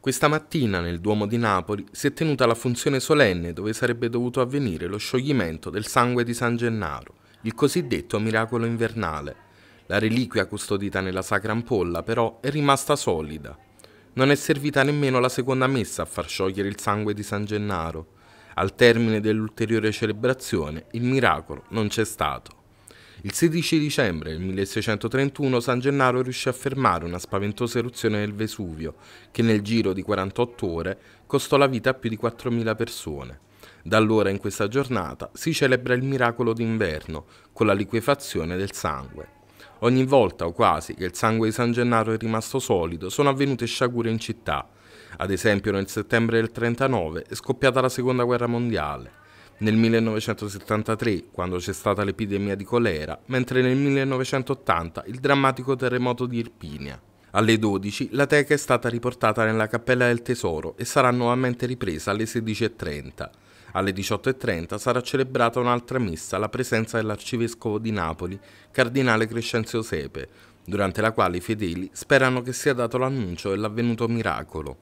Questa mattina nel Duomo di Napoli si è tenuta la funzione solenne dove sarebbe dovuto avvenire lo scioglimento del sangue di San Gennaro, il cosiddetto miracolo invernale. La reliquia custodita nella sacra ampolla però è rimasta solida. Non è servita nemmeno la seconda messa a far sciogliere il sangue di San Gennaro. Al termine dell'ulteriore celebrazione il miracolo non c'è stato. Il 16 dicembre 1631 San Gennaro riuscì a fermare una spaventosa eruzione del Vesuvio, che nel giro di 48 ore costò la vita a più di 4.000 persone. Da allora in questa giornata si celebra il miracolo d'inverno, con la liquefazione del sangue. Ogni volta o quasi che il sangue di San Gennaro è rimasto solido sono avvenute sciagure in città. Ad esempio nel settembre del 39 è scoppiata la seconda guerra mondiale nel 1973 quando c'è stata l'epidemia di colera, mentre nel 1980 il drammatico terremoto di Irpinia. Alle 12 la teca è stata riportata nella Cappella del Tesoro e sarà nuovamente ripresa alle 16.30. Alle 18.30 sarà celebrata un'altra messa alla presenza dell'arcivescovo di Napoli, cardinale Crescenzio Sepe, durante la quale i fedeli sperano che sia dato l'annuncio dell'avvenuto miracolo.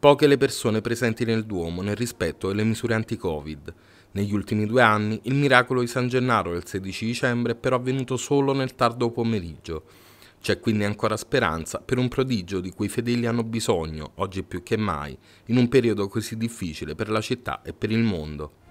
Poche le persone presenti nel Duomo nel rispetto delle misure anti-Covid. Negli ultimi due anni il miracolo di San Gennaro del 16 dicembre è però avvenuto solo nel tardo pomeriggio. C'è quindi ancora speranza per un prodigio di cui i fedeli hanno bisogno, oggi più che mai, in un periodo così difficile per la città e per il mondo.